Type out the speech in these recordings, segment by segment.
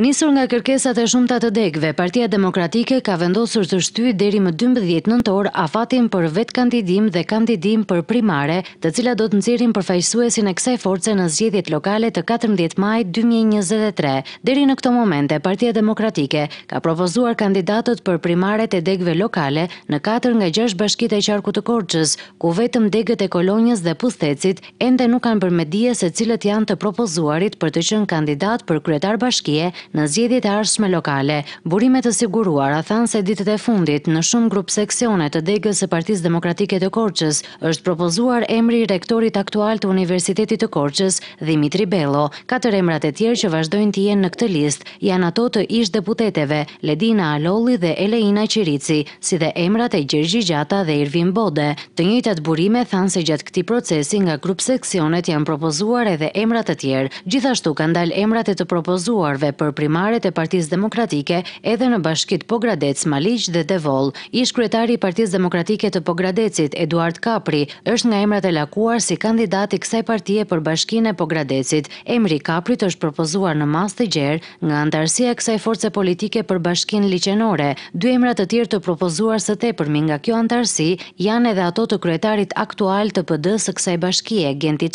Nisur nga kërkesat e shumta të degëve, Partia Demokratike ka vendosur të shtyjë deri më 12 nëntor afatin për kandidim dhe kandidim për primare, të cilat do të nxjerrin përfaqësuesin e kësaj force në zgjedhjet lokale të 14 maj 2023. Deri në këtë moment, Partia Demokratike ka propozuar kandidatët për primaret e degëve lokale në 4 nga 6 bashkitë e qarkut të Korçës, ku vetëm degët e kolonjës dhe Pustecit ende nuk kanë bërë mes dije se cilët janë të propozuarit për të qenë kandidat për kryetar bashkie në zgjedhjet e ardhshme lokale. Burime të siguruara thanë se ditët e fundit në shumë grup seksione të degës së Partisë Demokratike të Korçës është propozuar emri i rektorit aktual të Universitetit të Korçës, Dimitri Bello. Katër emrat e tjerë që vazhdojnë të jenë në këtë listë janë ato të ish deputeteve Ledina Alolli dhe Eleina Qirici, si dhe emrat e Gjergj Gjata dhe Irvin Bode. Të njëjtat burime thanë se gjatë këtij procesi nga grup seksionet janë propozuar edhe emrat e tjerë. Gjithashtu kanë dalë emrat e të propozuarve për për primaret e Partisë Demokratike edhe në Bashkitë Pogradec, Maliq dhe Devol. Ish kryetari i Partisë Demokratike të Pogradecit, Eduard Kapri, është nga emrat e lakuar si kandidati kësaj partie për Bashkinë e Pogradecit. Emri Kapri është propozuar në masë të gjerë nga antarësia e kësaj force politike për Bashkinë Liçenore. Dy emra të tjerë të propozuar së tepërmi nga kjo antarësi janë edhe ato të kryetarit aktual të pd së kësaj bashkie, Genti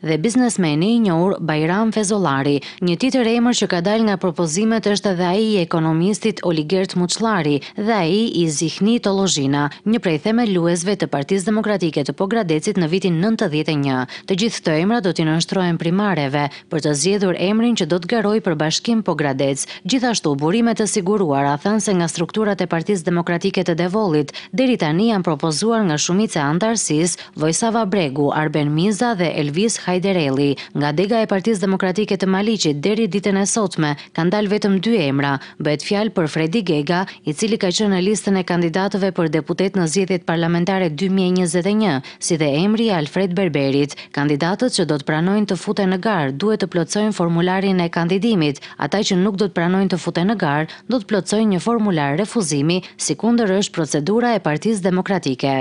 dhe biznesmeni i njohur Bajram Fezollari. Një titër emër që ka dalë nga propozimet është edhe ai i ekonomistit Oligert Muçllari dhe ai i Zihni Tolozhina, një prej themeluesve të Partisë Demokratike të Pogradecit në vitin 91. Të gjithë këto emra do të nënshtrohen primareve për të zgjedhur emrin që do të garojë për Bashkim Pogradec. Gjithashtu burime të siguruara thënë se nga strukturat e Partisë Demokratike të Devollit deri tani janë propozuar nga shumica e antarësisë, Vojsava Bregu, Arben Miza dhe Elvis Hajderelli, nga dega e Partisë Demokratike të Maliqit deri ditën e sotme, Kan dal vetëm dy emra, bëhet fjal për Fredi Gega, i cili ka qenë në listën e kandidatëve për deputet në zgjedhjet parlamentare 2021, si dhe emri i Alfred Berberit. Kandidatët që do të pranojnë të futen në garë, duhet të plotësojnë formularin e kandidimit, ata që nuk do të pranojnë të futen në garë, do të plotësojnë një formular refuzimi, sikur është procedura e Partisë Demokratike.